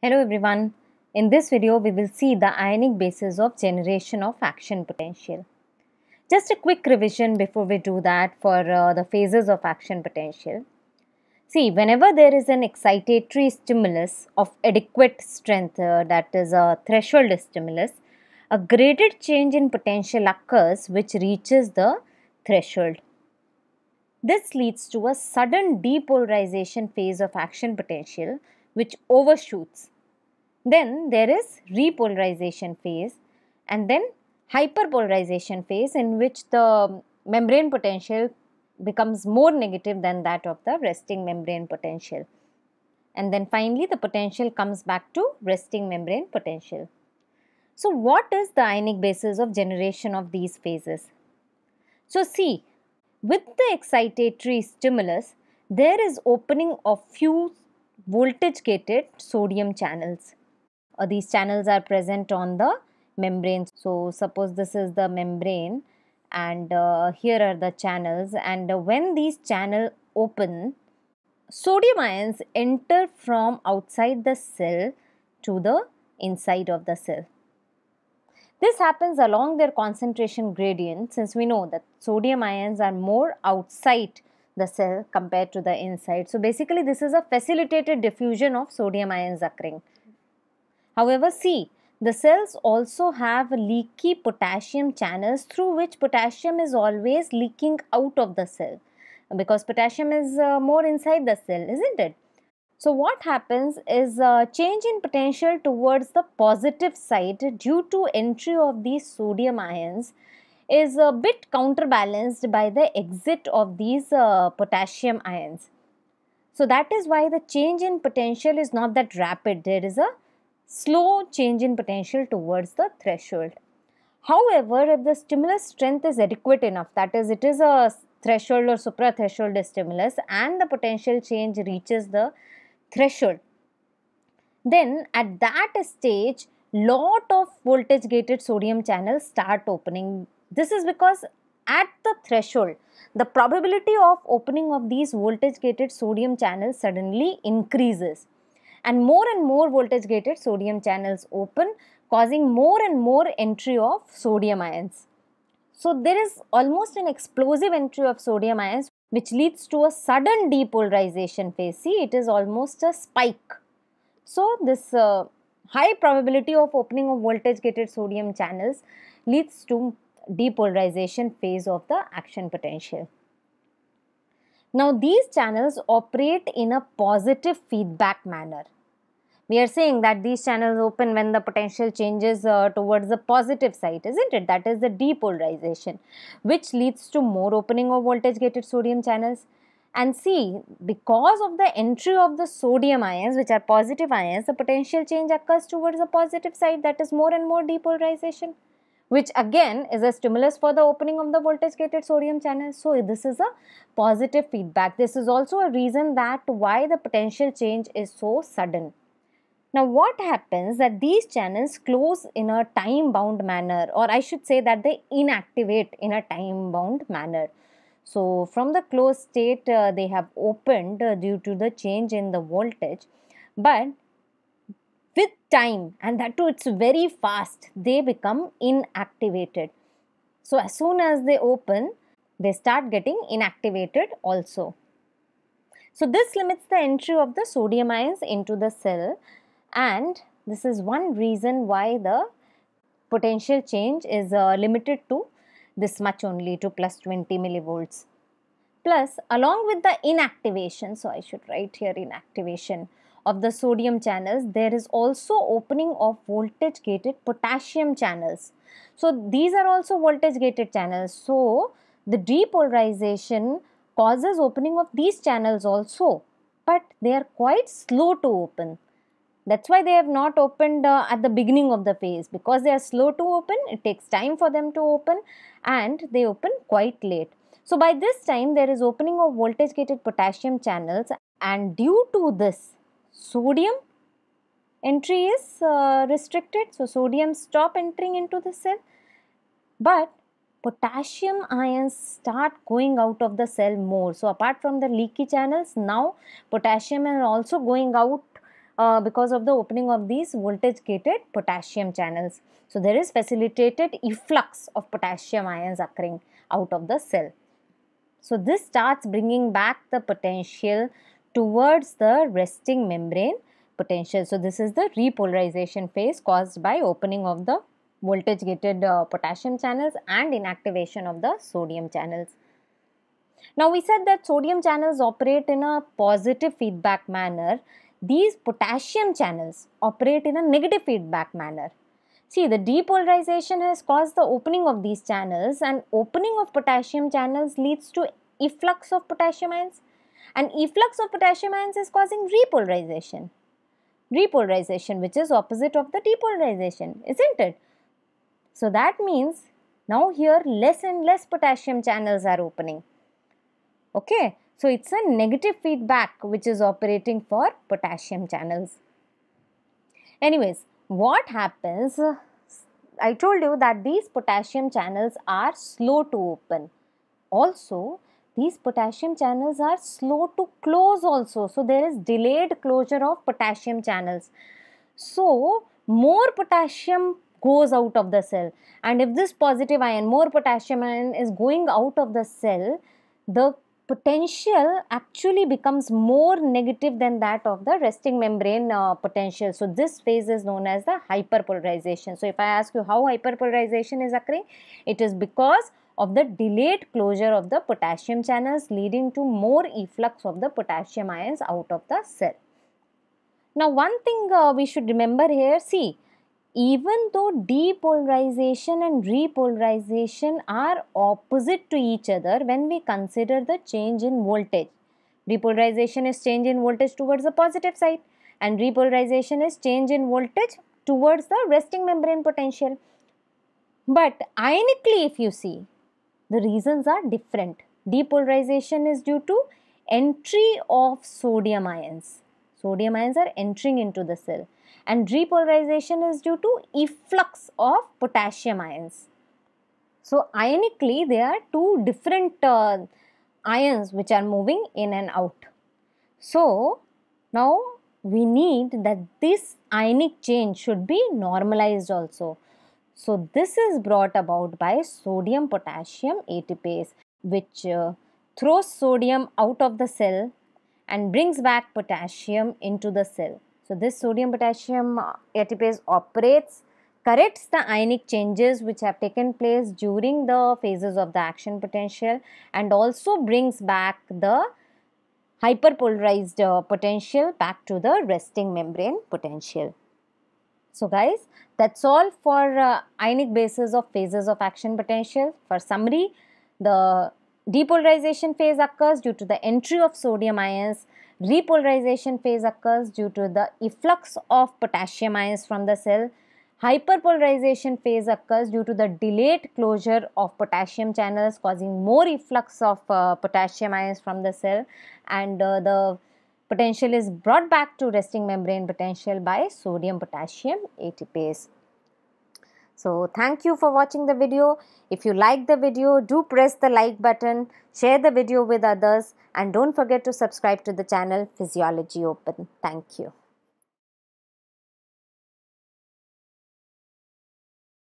Hello everyone. In this video, we will see the ionic basis of generation of action potential. Just a quick revision before we do that for uh, the phases of action potential. See, whenever there is an excitatory stimulus of adequate strength, uh, that is a threshold stimulus, a graded change in potential occurs which reaches the threshold. This leads to a sudden depolarization phase of action potential which overshoots. Then there is repolarization phase and then hyperpolarization phase in which the membrane potential becomes more negative than that of the resting membrane potential. And then finally the potential comes back to resting membrane potential. So what is the ionic basis of generation of these phases? So see, with the excitatory stimulus, there is opening of few voltage gated sodium channels. Uh, these channels are present on the membrane. So suppose this is the membrane and uh, here are the channels and uh, when these channel open sodium ions enter from outside the cell to the inside of the cell. This happens along their concentration gradient since we know that sodium ions are more outside the cell compared to the inside. So basically this is a facilitated diffusion of sodium ions occurring. However, see the cells also have leaky potassium channels through which potassium is always leaking out of the cell because potassium is uh, more inside the cell, isn't it? So what happens is a uh, change in potential towards the positive side due to entry of these sodium ions is a bit counterbalanced by the exit of these uh, potassium ions. So that is why the change in potential is not that rapid. There is a slow change in potential towards the threshold. However, if the stimulus strength is adequate enough, that is it is a threshold or supra-threshold stimulus and the potential change reaches the threshold, then at that stage lot of voltage gated sodium channels start opening this is because at the threshold, the probability of opening of these voltage gated sodium channels suddenly increases. And more and more voltage gated sodium channels open, causing more and more entry of sodium ions. So, there is almost an explosive entry of sodium ions which leads to a sudden depolarization phase. See, it is almost a spike. So, this uh, high probability of opening of voltage gated sodium channels leads to depolarization phase of the action potential. Now these channels operate in a positive feedback manner. We are saying that these channels open when the potential changes uh, towards the positive side, isn't it? That is the depolarization, which leads to more opening of voltage gated sodium channels. And see, because of the entry of the sodium ions, which are positive ions, the potential change occurs towards the positive side, that is more and more depolarization which again is a stimulus for the opening of the voltage gated sodium channel. So this is a positive feedback. This is also a reason that why the potential change is so sudden. Now what happens that these channels close in a time bound manner or I should say that they inactivate in a time bound manner. So from the closed state uh, they have opened uh, due to the change in the voltage but with time, and that too, it's very fast, they become inactivated. So, as soon as they open, they start getting inactivated also. So, this limits the entry of the sodium ions into the cell, and this is one reason why the potential change is uh, limited to this much only to plus 20 millivolts. Plus, along with the inactivation, so I should write here inactivation, of the sodium channels, there is also opening of voltage gated potassium channels. So these are also voltage gated channels. So the depolarization causes opening of these channels also, but they are quite slow to open. That's why they have not opened uh, at the beginning of the phase because they are slow to open, it takes time for them to open and they open quite late. So by this time there is opening of voltage gated potassium channels and due to this sodium entry is uh, restricted. So, sodium stop entering into the cell but potassium ions start going out of the cell more. So, apart from the leaky channels now potassium are also going out uh, because of the opening of these voltage gated potassium channels. So, there is facilitated efflux of potassium ions occurring out of the cell. So, this starts bringing back the potential towards the resting membrane potential. So this is the repolarization phase caused by opening of the voltage gated uh, potassium channels and inactivation of the sodium channels. Now we said that sodium channels operate in a positive feedback manner. These potassium channels operate in a negative feedback manner. See the depolarization has caused the opening of these channels and opening of potassium channels leads to efflux of potassium ions and efflux of potassium ions is causing repolarization. Repolarization which is opposite of the depolarization, isn't it? So that means now here less and less potassium channels are opening. Okay, so it's a negative feedback which is operating for potassium channels. Anyways, what happens? I told you that these potassium channels are slow to open. Also, these potassium channels are slow to close also. So, there is delayed closure of potassium channels. So, more potassium goes out of the cell and if this positive ion, more potassium ion is going out of the cell, the potential actually becomes more negative than that of the resting membrane uh, potential. So, this phase is known as the hyperpolarization. So, if I ask you how hyperpolarization is occurring, it is because of the delayed closure of the potassium channels leading to more efflux of the potassium ions out of the cell. Now one thing uh, we should remember here, see even though depolarization and repolarization are opposite to each other when we consider the change in voltage. Depolarization is change in voltage towards the positive side and repolarization is change in voltage towards the resting membrane potential. But ionically if you see, the reasons are different. Depolarization is due to entry of sodium ions. Sodium ions are entering into the cell. And repolarization is due to efflux of potassium ions. So, ionically, there are two different uh, ions which are moving in and out. So, now we need that this ionic change should be normalized also. So this is brought about by sodium potassium ATPase which uh, throws sodium out of the cell and brings back potassium into the cell. So this sodium potassium uh, ATPase operates corrects the ionic changes which have taken place during the phases of the action potential and also brings back the hyperpolarized uh, potential back to the resting membrane potential. So guys, that's all for uh, ionic bases of phases of action potential. For summary, the depolarization phase occurs due to the entry of sodium ions. Repolarization phase occurs due to the efflux of potassium ions from the cell. Hyperpolarization phase occurs due to the delayed closure of potassium channels causing more efflux of uh, potassium ions from the cell and uh, the Potential is brought back to resting membrane potential by sodium potassium ATPase. So thank you for watching the video. If you like the video, do press the like button, share the video with others and don't forget to subscribe to the channel Physiology Open. Thank you.